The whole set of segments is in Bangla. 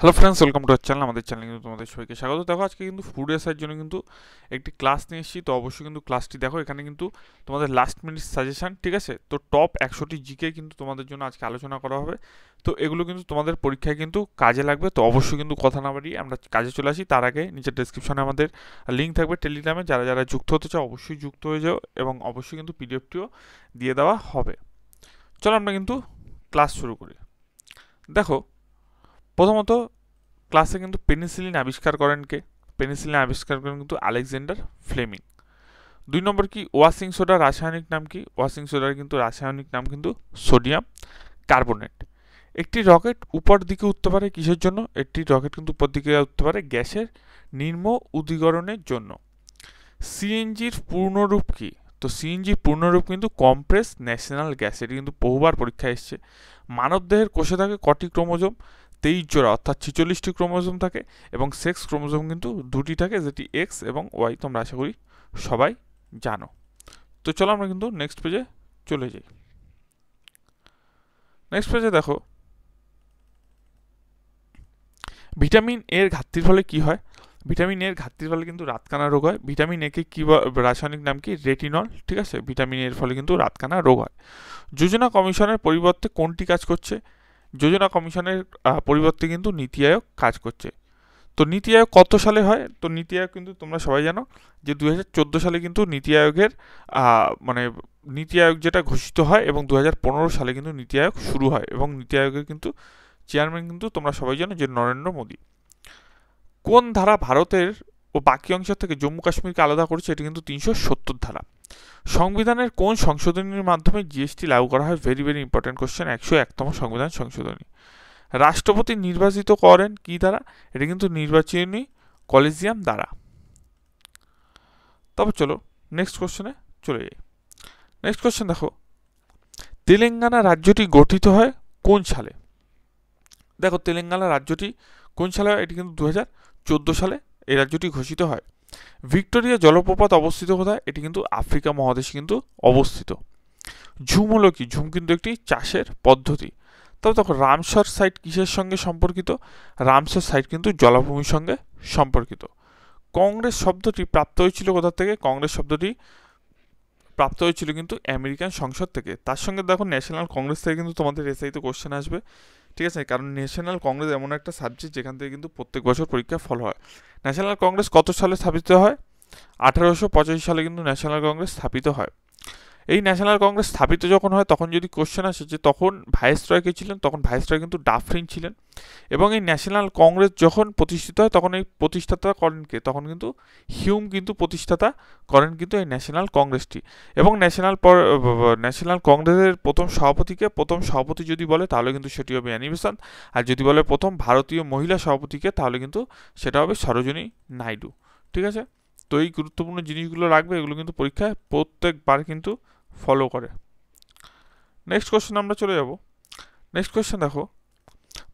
hello friends welcome to channel আমাদের চ্যানেলে কিন্তু তোমাদের সবাইকে স্বাগত দেখো আজকে কিন্তু ফুড এসআর জন্য কিন্তু একটি ক্লাস নিয়ে এসেছি তো অবশ্যই কিন্তু ক্লাসটি দেখো এখানে কিন্তু তোমাদের লাস্ট মিনিট সাজেশান ঠিক আছে তো টপ একশোটি জিকে কিন্তু তোমাদের জন্য আজকে আলোচনা করা হবে তো এগুলো কিন্তু তোমাদের পরীক্ষায় কিন্তু কাজে লাগবে তো অবশ্যই কিন্তু কথা না বাড়িয়ে আমরা কাজে চলে আসি তার আগে নিচের ডিসক্রিপশনে আমাদের লিঙ্ক থাকবে টেলিগ্রামে যারা যারা যুক্ত হতে চাও অবশ্যই যুক্ত হয়ে যাও এবং অবশ্যই কিন্তু পিডিএফটিও দিয়ে দেওয়া হবে চলো আমরা কিন্তু ক্লাস শুরু করি দেখো প্রথমত ক্লাসে কিন্তু পেনিসিলিন আবিষ্কার করেন কে পেনিসিলিন আবিষ্কার করেন কিন্তু আলেকজান্ডার ফ্লেমিং দুই নম্বর কি ওয়াশিং সোডার রাসায়নিক নাম কি ওয়াশিং সোডার কিন্তু রাসায়নিক নাম কিন্তু সোডিয়াম কার্বোনেট একটি রকেট উপর দিকে উঠতে পারে কিসের জন্য একটি রকেট কিন্তু উপর দিকে উঠতে পারে গ্যাসের নির্ম উদ্দীকরণের জন্য সিএনজির পূর্ণরূপ কি তো সিএনজি পূর্ণরূপ কিন্তু কম্প্রেস ন্যাশনাল গ্যাস এটি কিন্তু বহুবার পরীক্ষায় এসছে মানবদেহের কোষে থাকে কটি ক্রোমোজোম তেইশ জোড়া অর্থাৎ ছিচল্লিশটি ক্রোমোজোম থাকে এবং সেক্স ক্রোমোজোম কিন্তু দুটি থাকে যেটি এক্স এবং ওয়াই তোমরা আশা করি সবাই জানো তো চলো আমরা কিন্তু নেক্সট পেজে চলে যাই নেক্সট পেজে দেখো ভিটামিন এর ঘাটতির ফলে কি হয় ভিটামিন এর ঘাটতির ফলে কিন্তু রাতকানা রোগ হয় ভিটামিন একে কী রাসায়নিক নাম কি রেটিনল ঠিক আছে ভিটামিন এর ফলে কিন্তু রাতকানা রোগ হয় যোজনা কমিশনের পরিবর্তে কোনটি কাজ করছে যোজনা কমিশনের পরিবর্তে কিন্তু নীতি আয়োগ কাজ করছে তো নীতি আয়োগ কত সালে হয় তো নীতি আয়োগ কিন্তু তোমরা সবাই জানো যে দু সালে কিন্তু নীতি আয়োগের মানে নীতি আয়োগ যেটা ঘোষিত হয় এবং দু সালে কিন্তু নীতি আয়োগ শুরু হয় এবং নীতি আয়োগের কিন্তু চেয়ারম্যান কিন্তু তোমরা সবাই জানো যে নরেন্দ্র মোদী কোন ধারা ভারতের ও বাকি অংশ থেকে জম্মু কাশ্মীরকে আলাদা করেছে এটি কিন্তু তিনশো সত্তর ধারা সংবিধানের কোন সংশোধনীর মাধ্যমে জিএসটি লাগু করা হয় ভেরি ভেরি ইম্পর্টেন্ট কোশ্চেন একশো একতম সংবিধান সংশোধনী রাষ্ট্রপতি নির্বাচিত করেন কি দ্বারা এটি কিন্তু নির্বাচনী কলেজিয়াম দ্বারা তবে চলো নেক্সট কোশ্চেনে চলে যাই নেক্সট কোশ্চেন দেখো তেলেঙ্গানা রাজ্যটি গঠিত হয় কোন সালে দেখো তেলেঙ্গানা রাজ্যটি কোন সালে হয় এটি কিন্তু দু সালে এই রাজ্যটি ঘোষিত হয় ভিক্টোরিয়া জলপ্রপাত অবস্থিত কোথায় এটি কিন্তু আফ্রিকা মহাদেশে কিন্তু অবস্থিত ঝুম হলো কি ঝুম কিন্তু একটি চাষের পদ্ধতি তবে তখন রামসর সাইট কিসের সঙ্গে সম্পর্কিত রামসর সাইট কিন্তু জলাভূমির সঙ্গে সম্পর্কিত কংগ্রেস শব্দটি প্রাপ্ত হয়েছিল কোথা থেকে কংগ্রেস শব্দটি প্রাপ্ত হয়েছিল কিন্তু আমেরিকান সংসদ থেকে তার সঙ্গে দেখো ন্যাশনাল কংগ্রেস থেকে কিন্তু তোমাদের এসআইতে কোশ্চেন আসবে ঠিক আছে কারণ ন্যাশনাল কংগ্রেস এমন একটা সাবজেক্ট যেখান থেকে কিন্তু প্রত্যেক বছর পরীক্ষা ফল হয় ন্যাশনাল কংগ্রেস কত সালে স্থাপিত হয় আঠারোশো পঁচাশি সালে কিন্তু ন্যাশনাল কংগ্রেস স্থাপিত হয় এই ন্যাশনাল কংগ্রেস স্থাপিত যখন হয় তখন যদি কোশ্চেন আসে যে তখন ভাইসরয় কে ছিলেন তখন ভাইসরয় কিন্তু ডাফরিন ছিলেন এবং এই ন্যাশনাল কংগ্রেস যখন প্রতিষ্ঠিত হয় তখন এই প্রতিষ্ঠাতা করেন কে তখন কিন্তু হিউম কিন্তু প্রতিষ্ঠাতা করেন কিন্তু এই ন্যাশনাল কংগ্রেসটি এবং ন্যাশনাল ন্যাশনাল কংগ্রেসের প্রথম সভাপতিকে প্রথম সভাপতি যদি বলে তাহলে কিন্তু সেটি হবে অ্যানিমেশন আর যদি বলে প্রথম ভারতীয় মহিলা সভাপতিকে তাহলে কিন্তু সেটা হবে সরোজিনী নাইডু ঠিক আছে তো এই গুরুত্বপূর্ণ জিনিসগুলো রাখবে এগুলো কিন্তু পরীক্ষায় প্রত্যেকবার কিন্তু ফলো করে নেক্সট কোয়েশ্চেন আমরা চলে যাব নেক্সট কোয়েশ্চেন দেখো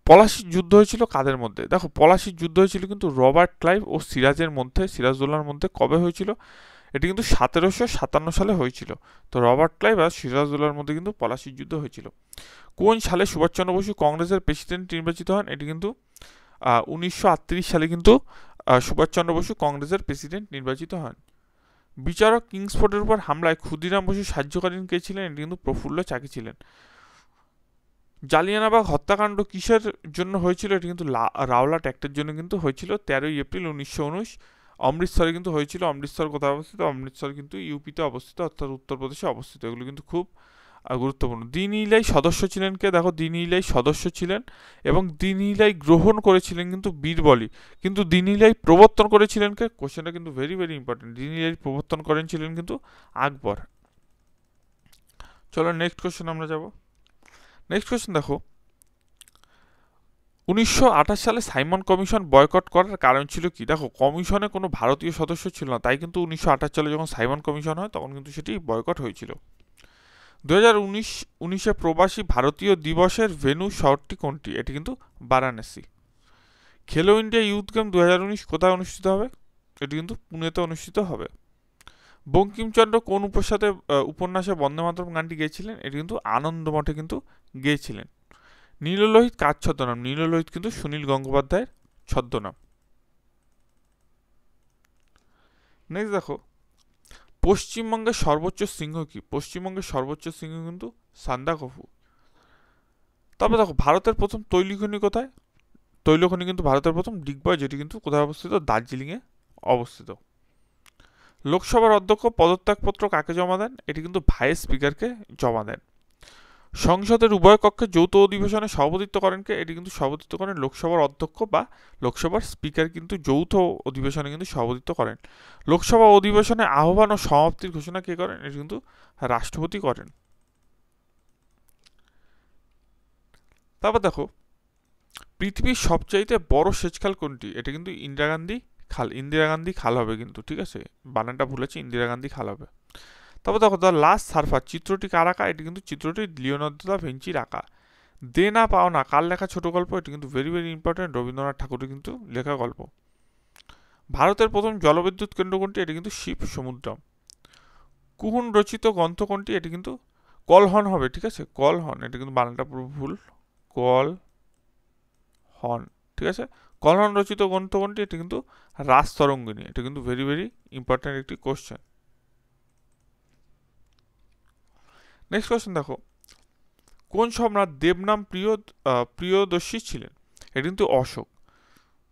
পলাশির যুদ্ধ হয়েছিল কাদের মধ্যে দেখো পলাশির যুদ্ধ হয়েছিল কিন্তু রবার্ট ক্লাইভ ও সিরাজের মধ্যে সিরাজদোল্লার মধ্যে কবে হয়েছিল এটি কিন্তু সতেরোশো সাতান্ন সালে হয়েছিল তো রবার্ট ক্লাইভ আর সিরাজদোল্লার মধ্যে কিন্তু পলাশির যুদ্ধ হয়েছিল কোন সালে সুভাষচন্দ্র বসু কংগ্রেসের প্রেসিডেন্ট নির্বাচিত হন এটি কিন্তু উনিশশো সালে কিন্তু সুভাষচন্দ্র বসু কংগ্রেসের প্রেসিডেন্ট নির্বাচিত হন বিচারক কিংসফোর্ডের উপর হামলায় ক্ষুদিরাম বসু সাহায্যকালীন কে ছিলেন এটি কিন্তু প্রফুল্ল চাকি ছিলেন জালিয়ানাবাগ হত্যাকাণ্ড কিসের জন্য হয়েছিল এটি কিন্তু রাওলা ট্যাক্টের জন্য কিন্তু হয়েছিল তেরোই এপ্রিল উনিশশো উনিশ অমৃতসরে কিন্তু হয়েছিল অমৃতসর কোথায় অবস্থিত অমৃতসর কিন্তু ইউপিতে অবস্থিত অর্থাৎ উত্তরপ্রদেশে অবস্থিত এগুলো কিন্তু খুব গুরুত্বপূর্ণ দিন ইলাই সদস্য ছিলেন কে দেখো দিন ইলাই সদস্য ছিলেন এবং দিন ইলাই গ্রহণ করেছিলেন কিন্তু বীরবলি কিন্তু দিন ইলাই প্রবর্তন করেছিলেন কে কোশ্চেনটা কিন্তু ভেরি ভেরি ইম্পর্টেন্ট দিন ইলাই প্রবর্তন করেন ছিলেন কিন্তু আকবর চলো নেক্সট কোশ্চেন আমরা যাব নেক্সট কোশ্চেন দেখো উনিশশো আঠাশ সালে সাইমন কমিশন বয়কট করার কারণ ছিল কি দেখো কমিশনে কোনো ভারতীয় সদস্য ছিল না তাই কিন্তু উনিশশো আঠাশ সালে যখন সাইমন কমিশন হয় তখন কিন্তু সেটি বয়কট হয়েছিল দু হাজার উনিশে প্রবাসী ভারতীয় দিবসের ভেনু শহরটি কোনটি এটি কিন্তু বারাণসী খেলো ইন্ডিয়া ইউথ গেম দু হাজার উনিশ কোথায় অনুষ্ঠিত হবে এটি কিন্তু পুনেতে অনুষ্ঠিত হবে বঙ্কিমচন্দ্র কোন উপসাতে উপন্যাসে বন্দে মাতরম গানটি গেয়েছিলেন এটি কিন্তু আনন্দমঠে কিন্তু গেয়েছিলেন নীললোহিত কার ছদ্মনাম নীললোহিত কিন্তু সুনীল গঙ্গোপাধ্যায়ের ছদ্মনাম নেক্সট দেখো পশ্চিমবঙ্গের সর্বোচ্চ সিংহ কি পশ্চিমবঙ্গের সর্বোচ্চ সিংহ কিন্তু সান্দা কফু তারপর দেখো ভারতের প্রথম তৈলখনি কোথায় তৈলখনি কিন্তু ভারতের প্রথম ডিগবয় যেটি কিন্তু কোথায় অবস্থিত দার্জিলিংয়ে অবস্থিত লোকসভার অধ্যক্ষ পদত্যাগপত্র কাকে জমা দেন এটি কিন্তু ভাইস স্পিকারকে জমা দেন সংসদের উভয় কক্ষে যৌথ অধিবেশনে সভাপতিত্ব করেন কে এটি কিন্তু সভাপতিত্ব করেন লোকসভার অধ্যক্ষ বা লোকসভার স্পিকার কিন্তু যৌথ অধিবেশনে কিন্তু সভাপতিত্ব করেন লোকসভা অধিবেশনে আহ্বান ও সমাপ্তির ঘোষণা কে করেন এটি কিন্তু রাষ্ট্রপতি করেন তারপর দেখো পৃথিবীর সবচাইতে বড় সেচখাল কোনটি এটা কিন্তু ইন্দিরা গান্ধী খাল ইন্দিরা গান্ধী খাল হবে কিন্তু ঠিক আছে বানানটা ভুলেছি ইন্দিরা গান্ধী খাল হবে তবে দেখো দ্য লাস্ট সার্ফার চিত্রটি কার আঁকা এটি কিন্তু চিত্রটি লিওনার্দো দা ভেঞ্চির আঁকা দে না পাও না কার লেখা ছোট গল্প এটি কিন্তু ভেরি ভেরি ইম্পর্টেন্ট রবীন্দ্রনাথ ঠাকুরের কিন্তু লেখা গল্প ভারতের প্রথম জলবিদ্যুৎ কেন্দ্র কোনটি এটি কিন্তু শিব সমুদ্র কুহুন রচিত গ্রন্থ কোনটি এটি কিন্তু কলহন হবে ঠিক আছে কলহন এটি কিন্তু বানানটা পুরো ভুল কল হন ঠিক আছে কলহন রচিত গ্রন্থ কোনটি এটি কিন্তু রাজতরঙ্গিনী এটা কিন্তু ভেরি ভেরি ইম্পর্ট্যান্ট একটি কোশ্চেন নেক্সট কোয়েশ্চেন দেখো কোন সম্রাট দেবনাম প্রিয় প্রিয়দর্শী ছিলেন এটা কিন্তু অশোক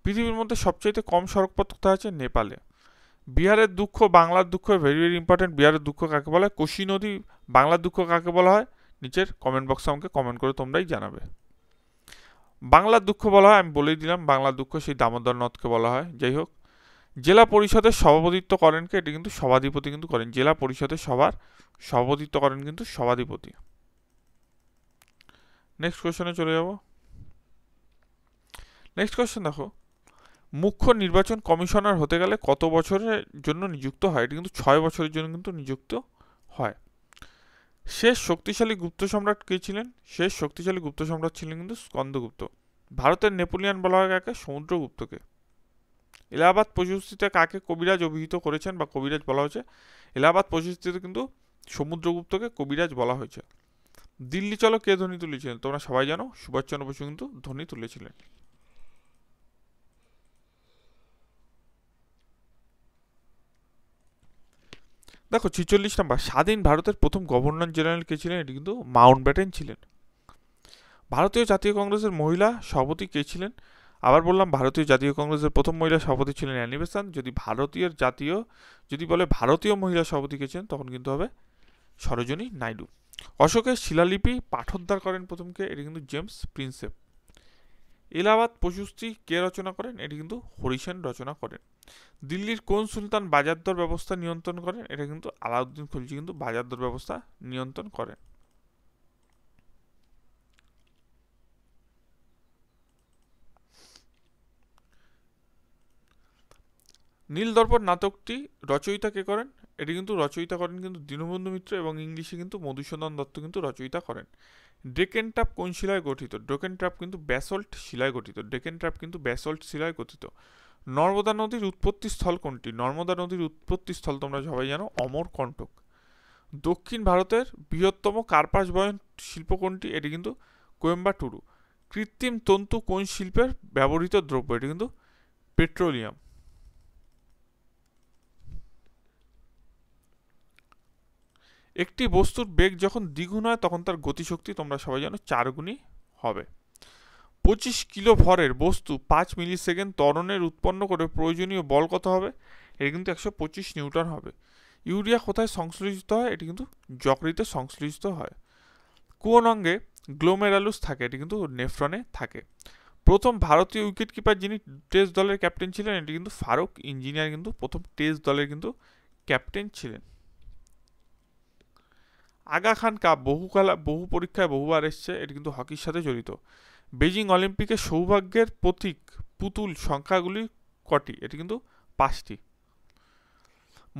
পৃথিবীর মধ্যে সবচাইতে কম সড়কপথ কোথায় আছে নেপালে বিহারের দুঃখ বাংলার দুঃখ ভেরি ভেরি ইম্পর্টেন্ট বিহারের দুঃখ কাকে বলা হয় কোশি নদী বাংলার দুঃখ কাকে বলা হয় নিচের কমেন্ট বক্সে আমাকে কমেন্ট করে তোমরাই জানাবে বাংলার দুঃখ বলা হয় আমি বলেই দিলাম বাংলার দুঃখ সেই দামোদর নদকে বলা হয় যাই হোক জেলা পরিষদের সভাপতিত্ব করেন কে এটি কিন্তু সভাধিপতি কিন্তু করেন জেলা পরিষদের সভার সভাপতিত্ব করেন কিন্তু সভাধিপতি নেক্সট কোয়েশনে চলে যাব নেক্সট কোশ্চেন দেখো মুখ্য নির্বাচন কমিশনার হতে গেলে কত বছরের জন্য নিযুক্ত হয় এটি কিন্তু ছয় বছরের জন্য কিন্তু নিযুক্ত হয় শেষ শক্তিশালী গুপ্ত সম্রাট কে ছিলেন শেষ শক্তিশালী গুপ্ত সম্রাট ছিলেন কিন্তু স্কন্দগুপ্ত ভারতের নেপোলিয়ান বলা হয় কাকে সমুদ্রগুপ্তকে এলাহাবাদ প্রশস্তিতে কাকে কবিরাজ অভিহিত করেছেন বা কবিরাজ বলা হয়েছে এলাহাবাদ প্রশস্তিতে কিন্তু সমুদ্রগুপ্তকে কবিরাজ বলা হয়েছে দিল্লি চলো কে ধ্বনি তুলেছিলেন তোমরা সবাই জানো সুভাষচন্দ্র বসু কিন্তু ধ্বনি তুলেছিলেন দেখো ছিচল্লিশ নাম্বার স্বাধীন ভারতের প্রথম গভর্নর জেনারেল কে ছিলেন এটি কিন্তু মাউন্ট ব্যাটেন ছিলেন ভারতীয় জাতীয় কংগ্রেসের মহিলা সভাপতি কে ছিলেন আবার বললাম ভারতীয় জাতীয় কংগ্রেসের প্রথম মহিলা সভাপতি ছিলেন অ্যানি বেসান্ত যদি ভারতীয় জাতীয় যদি বলে ভারতীয় মহিলা সভাপতিকে ছিলেন তখন কিন্তু হবে সরোজনী নাইডু অশোকের শিলালিপি পাঠোদ্ধার করেন প্রথমকে এটি কিন্তু জেমস প্রিন্সেপ এলাহাবাদ প্রশস্তি কে রচনা করেন এটি কিন্তু হরিসেন রচনা করেন দিল্লির কোন সুলতান বাজার দর ব্যবস্থা নিয়ন্ত্রণ করেন এটা কিন্তু আলাউদ্দিন খুলজি কিন্তু বাজার দর ব্যবস্থা নিয়ন্ত্রণ করেন দর্পণ নাটকটি রচয়িতা কে করেন এটি কিন্তু রচয়িতা করেন কিন্তু দীনবন্ধু মিত্র এবং ইংলিশে কিন্তু মধুসূদন দত্ত কিন্তু রচয়িতা করেন ডেকেন ট্রাপ কোন শিলায় গঠিত ডেকেন ট্রাপ কিন্তু ব্যাসল্ট শিলায় গঠিত ডেকেন ট্রাপ কিন্তু ব্যাসল্ট শিলায় গঠিত নর্মদা নদীর উৎপত্তি স্থল কোনটি নর্মদা নদীর উৎপত্তি স্থল তোমরা সবাই জানো অমরকণ্টক দক্ষিণ ভারতের বৃহত্তম কার্পাস বয়ন শিল্প কোনটি এটি কিন্তু কোয়েম্বাটুরু কৃত্রিম তন্তু কোন শিল্পের ব্যবহৃত দ্রব্য এটি কিন্তু পেট্রোলিয়াম একটি বস্তুর বেগ যখন দ্বিগুণ হয় তখন তার গতিশক্তি তোমরা সবাই জানো চার গুণই হবে পঁচিশ কিলো ভরের বস্তু পাঁচ মিলি সেকেন্ড তরণের উৎপন্ন করে প্রয়োজনীয় বল কত হবে এটি কিন্তু একশো পঁচিশ নিউটন হবে ইউরিয়া কোথায় সংশ্লেষিত হয় এটি কিন্তু যকৃতে সংশ্লেষিত হয় কোন অঙ্গে গ্লোমেরালুস থাকে এটি কিন্তু নেফ্রনে থাকে প্রথম ভারতীয় উইকেট কিপার যিনি টেস্ট দলের ক্যাপ্টেন ছিলেন এটি কিন্তু ফারুক ইঞ্জিনিয়ার কিন্তু প্রথম টেস্ট দলের কিন্তু ক্যাপ্টেন ছিলেন আগা খান কাপ বহুকাল বহু পরীক্ষায় বহুবার এসছে এটি কিন্তু হকির সাথে জড়িত বেজিং অলিম্পিকে সৌভাগ্যের প্রতীক পুতুল সংখ্যাগুলি কটি এটি কিন্তু পাঁচটি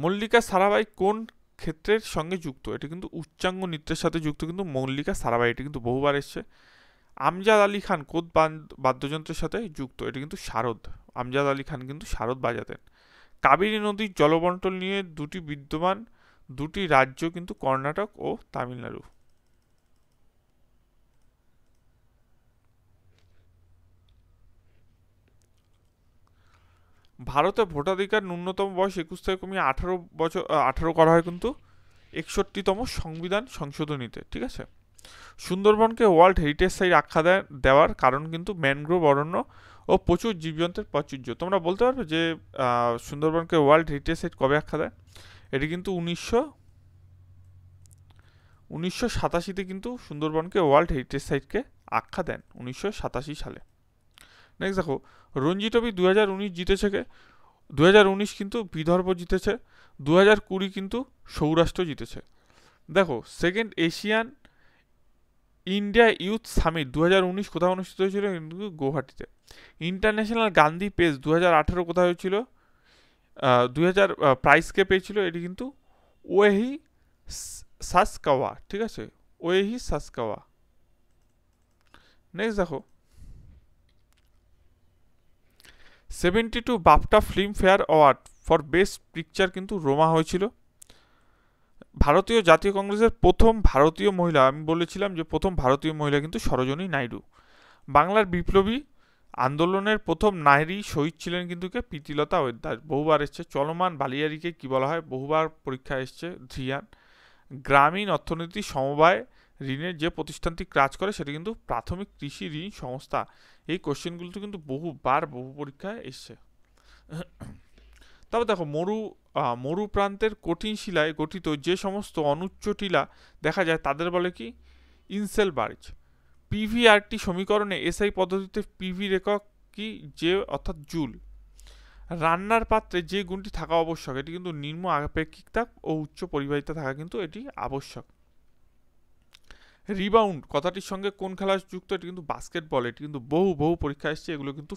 মল্লিকা সারাবাই কোন ক্ষেত্রের সঙ্গে যুক্ত এটি কিন্তু উচ্চাঙ্গ নৃত্যের সাথে যুক্ত কিন্তু মল্লিকা সারাবাই এটি কিন্তু বহুবার এসছে আমজাদ আলী খান কোদ বাদ্যযন্ত্রের সাথে যুক্ত এটি কিন্তু শারদ আমজাদ আলী খান কিন্তু শারদ বাজাতেন কাবেরী নদীর জলবন্টল নিয়ে দুটি বিদ্যমান দুটি রাজ্য কিন্তু কর্ণাটক ও তামিলনাড়ু ভারতে ভোটাধিকার ন্যূনতম বয়স একুশ থেকে কমিয়ে আঠারো বছর আঠারো করা হয় কিন্তু একষট্টিতম সংবিধান সংশোধনীতে ঠিক আছে সুন্দরবনকে ওয়ার্ল্ড হেরিটেজ সাইট আখ্যা দেওয়ার কারণ কিন্তু ম্যানগ্রোভ অরণ্য ও প্রচুর জীবজন্তের প্রাচুর্য তোমরা বলতে পারবে যে সুন্দরবনকে ওয়ার্ল্ড হেরিটেজ সাইট কবে আখ্যা দেয় এটি কিন্তু উনিশশো উনিশশো সাতাশিতে কিন্তু সুন্দরবনকে ওয়ার্ল্ড হেরিটেজ সাইটকে আখ্যা দেন উনিশশো সাতাশি সালে নেক্সট দেখো রঞ্জি ট্রফি দু হাজার উনিশ জিতেছে কে দু হাজার উনিশ কিন্তু বিদর্ভ জিতেছে দু হাজার কুড়ি কিন্তু সৌরাষ্ট্র জিতেছে দেখো second Asian India youth summit দু হাজার উনিশ কোথায় অনুষ্ঠিত হয়েছিল কিন্তু গৌহাটিতে ইন্টারন্যাশনাল গান্ধী পেস দু হাজার আঠেরো কোথায় হয়েছিল দুই হাজার প্রাইসকে পেয়েছিল এটি কিন্তু ওয়েহি সাসকাওয়া ঠিক আছে ওয়েহি সাসকাওয়া নেক্সট দেখো সেভেন্টি টু বাপটা Filmfare award for best picture কিন্তু রোমা হয়েছিল ভারতীয় জাতীয় কংগ্রেসের প্রথম ভারতীয় মহিলা আমি বলেছিলাম যে প্রথম ভারতীয় মহিলা কিন্তু সরোজনী নাইডু বাংলার বিপ্লবী আন্দোলনের প্রথম নারী শহীদ ছিলেন কিন্তু কে প্রীতিলতা ওয়েদার বহুবার এসছে চলমান বালিয়ারিকে কি বলা হয় বহুবার পরীক্ষা এসছে ধ্রিয়ান গ্রামীণ অর্থনীতি সমবায় ঋণের যে প্রতিষ্ঠানটি কাজ করে সেটি কিন্তু প্রাথমিক কৃষি ঋণ সংস্থা এই কোশ্চেনগুলো তো কিন্তু বহুবার বহু পরীক্ষায় এসছে তবে দেখো মরু মরু প্রান্তের কঠিন শিলায় গঠিত যে সমস্ত অনুচ্চ টিলা দেখা যায় তাদের বলে কি ইনসেল বার্জ পিভিআরটি সমীকরণে এসআই পদ্ধতিতে পিভি রেকক কি যে অর্থাৎ জুল রান্নার পাত্রে যে গুণটি থাকা আবশ্যক এটি কিন্তু নিম্ন আপেক্ষিক তাপ ও উচ্চ পরিবাহিতা থাকা কিন্তু এটি আবশ্যক রিবাউন্ড কথাটির সঙ্গে কোন খেলা যুক্ত এটি কিন্তু বাস্কেটবল এটি কিন্তু বহু বহু পরীক্ষা এসছে এগুলো কিন্তু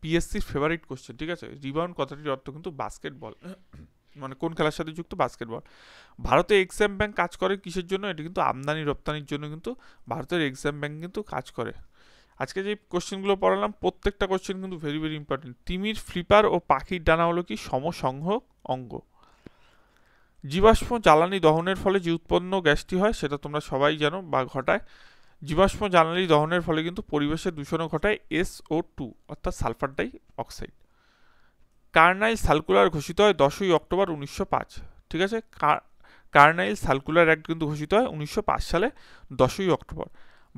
পিএসসির ফেভারিট কোশ্চেন ঠিক আছে রিবাউন্ড কথাটির অর্থ কিন্তু বাস্কেটবল মানে কোন খেলার সাথে যুক্ত বাস্কেটবল ভারতে এক্সাম ব্যাংক কাজ করে কিসের জন্য এটা কিন্তু আমদানি রপ্তানির জন্য কিন্তু ভারতের এক্সাম ব্যাংক কিন্তু কাজ করে আজকে যে কোশ্চেনগুলো পড়ালাম প্রত্যেকটা কোশ্চেন কিন্তু ভেরি ভেরি ইম্পর্টেন্ট তিমির ফ্লিপার ও পাখির ডানা হলো কি সমসংহ অঙ্গ জীবাশ্ম জ্বালানি দহনের ফলে যে উৎপন্ন গ্যাসটি হয় সেটা তোমরা সবাই জানো বা ঘটায় জীবাশ্ম জ্বালানি দহনের ফলে কিন্তু পরিবেশের দূষণও ঘটায় এসও টু অর্থাৎ সালফার ডাই অক্সাইড কার্নাইল সার্কুলার ঘোষিত হয় দশই অক্টোবর উনিশশো পাঁচ ঠিক আছে কার্নাইল সার্কুলার অ্যাক্ট কিন্তু ঘোষিত হয় উনিশশো পাঁচ সালে দশই অক্টোবর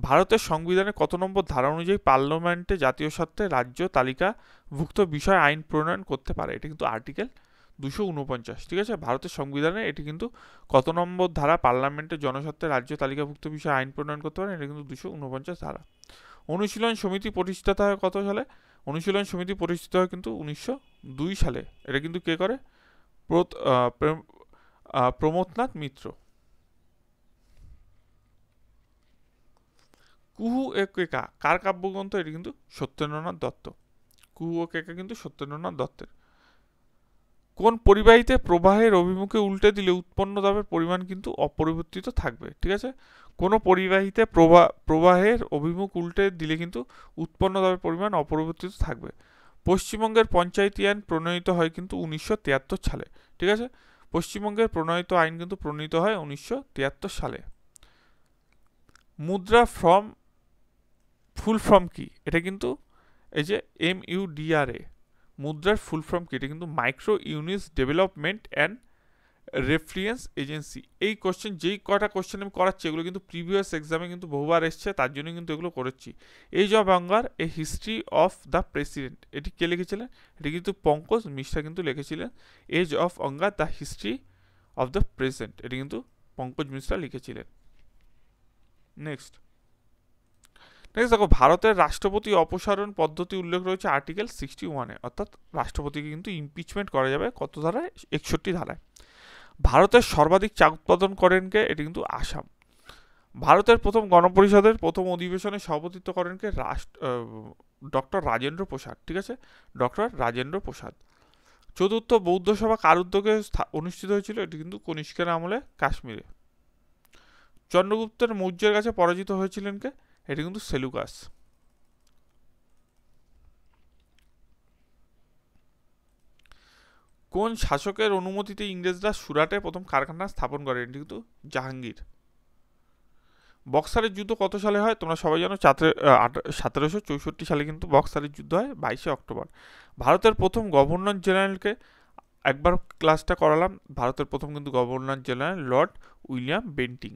ভারতের সংবিধানে কত নম্বর ধারা অনুযায়ী পার্লামেন্টে জাতীয় স্বার্থে রাজ্য তালিকাভুক্ত বিষয় আইন প্রণয়ন করতে পারে এটি কিন্তু আর্টিকেল দুশো উনপঞ্চাশ ঠিক আছে ভারতের সংবিধানে এটি কিন্তু কত নম্বর ধারা পার্লামেন্টে জনস্বার্থে রাজ্য তালিকাভুক্ত বিষয়ে আইন প্রণয়ন করতে পারে এটা কিন্তু দুশো উনপঞ্চাশ ধারা অনুশীলন সমিতি প্রতিষ্ঠাতা হয় কত সালে অনুশীলন সমিতি প্রতিষ্ঠিত হয় কিন্তু উনিশশো সালে এটা কিন্তু কে করে প্রমোদনাথ মিত্র কুহু এ কেকা কার কাব্যগ্রন্থ এটি কিন্তু সত্যেন্দ্রনাথ দত্ত কুহু ও কেকা কিন্তু সত্যেন্দ্রনাথ দত্তের কোন পরিবাহিতে প্রবাহের অভিমুখে উল্টে দিলে উৎপন্ন দাবের পরিমাণ কিন্তু অপরিবর্তিত থাকবে ঠিক আছে কোনো পরিবাহিতে প্রবাহ প্রবাহের অভিমুখ উল্টে দিলে কিন্তু উৎপন্ন দাবের পরিমাণ অপরিবর্তিত থাকবে পশ্চিমবঙ্গের পঞ্চায়েতী আইন প্রণয়িত হয় কিন্তু উনিশশো সালে ঠিক আছে পশ্চিমবঙ্গের প্রণয়িত আইন কিন্তু প্রণীত হয় উনিশশো সালে মুদ্রা ফর্ম ফুল ফর্ম কি এটা কিন্তু এই যে এম ডিআরএ মুদ্রার ফুল ফর্ম কি এটা কিন্তু micro units development and reference agency এই কোশ্চেন যেই কটা কোশ্চেন আমি করাচ্ছি এগুলো কিন্তু প্রিভিয়াস এক্সামে কিন্তু বহুবার এসছে তার জন্য কিন্তু এগুলো করেছি এই জব anger a history of the president এটি কে লিখেছিলেন এটি কিন্তু পঙ্কজ মিশ্রা কিন্তু লিখেছিলেন age of anger the history of the president এটি কিন্তু পঙ্কজ মিশ্রা লিখেছিলেন নেক্সট নেক্সট দেখো ভারতের রাষ্ট্রপতি অপসারণ পদ্ধতি উল্লেখ রয়েছে আর্টিকেল সিক্সটি ওয়ানে অর্থাৎ রাষ্ট্রপতিকে কিন্তু ইমপিচমেন্ট করা যাবে কত ধারায় একষট্টি ধারায় ভারতের সর্বাধিক চা উৎপাদন করেন কে এটি কিন্তু আসাম ভারতের প্রথম গণপরিষদের প্রথম অধিবেশনে সভাপতিত্ব করেন কে রাষ্ট্র ডক্টর রাজেন্দ্র প্রসাদ ঠিক আছে ডক্টর রাজেন্দ্র প্রসাদ চতুর্থ বৌদ্ধ সভা কার উদ্যোগে অনুষ্ঠিত হয়েছিল এটি কিন্তু কনিষ্কের আমলে কাশ্মীরে চন্দ্রগুপ্তের মৌর্যের কাছে পরাজিত হয়েছিলেন কে এটি কিন্তু সেলুকাস কোন শাসকের অনুমতিতে ইংরেজরা সুরাটে প্রথম কারখানা স্থাপন করেন কিন্তু জাহাঙ্গীর বক্সারের যুদ্ধ কত সালে হয় তোমরা সবাই জানো সতেরোশো চৌষট্টি সালে কিন্তু বক্সারের যুদ্ধ হয় বাইশে অক্টোবর ভারতের প্রথম গভর্নর জেনারেলকে একবার ক্লাসটা করালাম ভারতের প্রথম কিন্তু governor general lord William Bentinck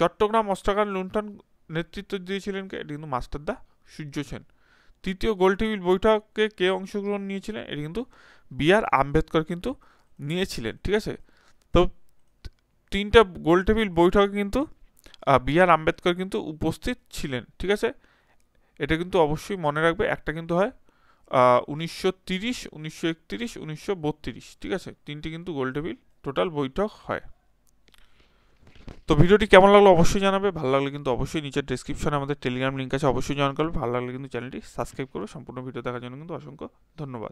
Chittagong অস্ত্রাগার লুণ্ঠন নেতৃত্ব দিয়েছিলেন কে এটি কিন্তু মাস্টারদা সূর্য সেন তৃতীয় গোল টেবিল বৈঠকে কে অংশগ্রহণ নিয়েছিলেন এটি কিন্তু বি আর আম্বেদকর কিন্তু নিয়েছিলেন ঠিক আছে তো তিনটা টেবিল বৈঠকে কিন্তু বি আর আম্বেদকর কিন্তু উপস্থিত ছিলেন ঠিক আছে এটা কিন্তু অবশ্যই মনে রাখবে একটা কিন্তু হয় উনিশশো তিরিশ উনিশশো একত্রিশ উনিশশো বত্রিশ ঠিক আছে তিনটি কিন্তু টেবিল টোটাল বৈঠক হয় তো ভিডিওটি কেমন লাগলো অবশ্যই জানাবে ভালো লাগলে কিন্তু অবশ্যই নিচের ডিসক্রিপশনে আমাদের টেলিগ্রাম লিঙ্ক আছে অবশ্যই জয়েন করবে ভালো লাগলে কিন্তু চ্যানেলটি সাবস্ক্রাইব করবে সম্পূর্ণ ভিডিও দেখার জন্য কিন্তু অসংখ্য ধন্যবাদ